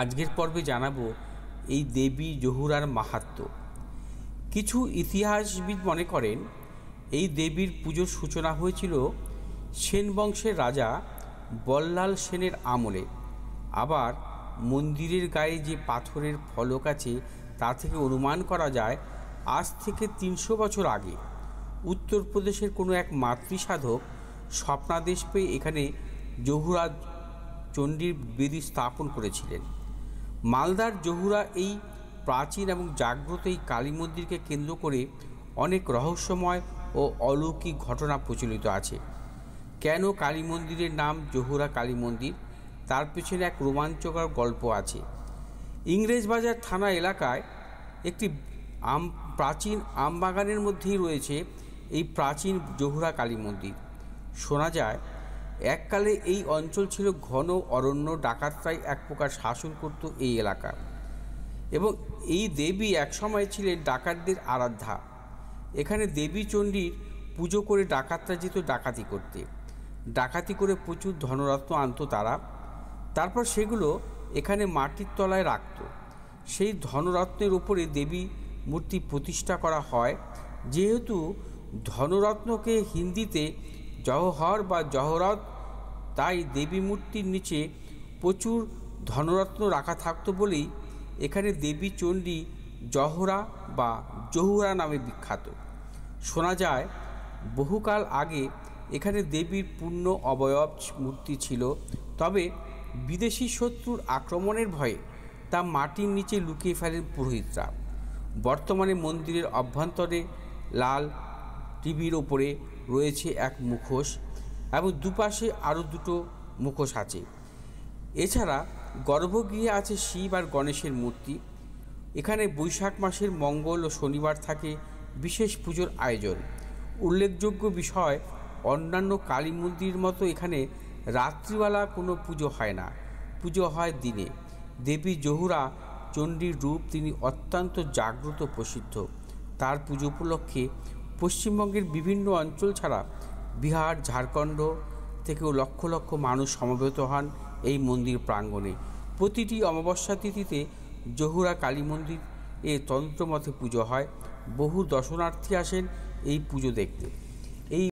আজকের পর্বে জানাবো এই দেবী জহুরার মাহাত্ম কিছু ইতিহাসবিদ মনে করেন এই দেবীর পুজোর সূচনা হয়েছিল সেন বংশের রাজা বল্লাল সেনের আমলে আবার মন্দিরের গায়ে যে পাথরের ফলক আছে তা থেকে অনুমান করা যায় আজ থেকে তিনশো বছর আগে উত্তরপ্রদেশের কোনো এক মাতৃসাধক স্বপ্নাদেশ পেয়ে এখানে জহুরা চণ্ডীর বেদি স্থাপন করেছিলেন মালদার জহুরা এই প্রাচীন এবং জাগ্রত এই কালী মন্দিরকে কেন্দ্র করে অনেক রহস্যময় ও অলৌকিক ঘটনা প্রচলিত আছে কেন কালী মন্দিরের নাম জহুরা কালী মন্দির তার পেছনে এক রোমাঞ্চকর গল্প আছে ইংরেজবাজার থানা এলাকায় একটি আম প্রাচীন আমবাগানের মধ্যেই রয়েছে এই প্রাচীন জহুরা কালী মন্দির শোনা যায় এককালে এই অঞ্চল ছিল ঘন অরণ্য ডাকাতরাই এক প্রকার শাসন করত এই এলাকা এবং এই দেবী একসময় ছিলেন ডাকাতদের আরাধ্যা এখানে দেবী চণ্ডীর পুজো করে ডাকাতরা যেত ডাকাতি করতে ডাকাতি করে প্রচুর ধনরত্ন আনত তারা তারপর সেগুলো এখানে মাটির তলায় রাখত সেই ধনরত্নের উপরে দেবী মূর্তি প্রতিষ্ঠা করা হয় যেহেতু ধনরত্নকে হিন্দিতে জহর বা জহরত তাই দেবী মূর্তির নিচে প্রচুর ধনরত্ন রাখা থাকত বলেই এখানে দেবী চণ্ডী জহরা বা জহুরা নামে বিখ্যাত শোনা যায় বহুকাল আগে এখানে দেবীর পূর্ণ অবয়ব মূর্তি ছিল তবে বিদেশি শত্রুর আক্রমণের ভয়ে তা মাটির নিচে লুকিয়ে ফেলেন পুরোহিতরা বর্তমানে মন্দিরের অভ্যন্তরে লাল টিভির ওপরে রয়েছে এক মুখোশ এবং দুপাশে আরও দুটো মুখোশ আছে এছাড়া গর্ভগৃহে আছে শিব আর গণেশের মূর্তি এখানে বৈশাখ মাসের মঙ্গল ও শনিবার থাকে বিশেষ পুজোর আয়োজন উল্লেখযোগ্য বিষয় অন্যান্য কালী মন্দির মতো এখানে রাত্রিবেলা কোনো পুজো হয় না পুজো হয় দিনে দেবী জহুরা চণ্ডীর রূপ তিনি অত্যন্ত জাগ্রত প্রসিদ্ধ তার পুজো উপলক্ষে পশ্চিমবঙ্গের বিভিন্ন অঞ্চল ছাড়া বিহার ঝাড়খণ্ড থেকেও লক্ষ লক্ষ মানুষ সমবেত হন এই মন্দির প্রাঙ্গণে প্রতিটি অমাবস্যা তিথিতে জহুরা কালী মন্দির এ তন্ত্রমতে পুজো হয় বহু দর্শনার্থী আসেন এই পুজো দেখতে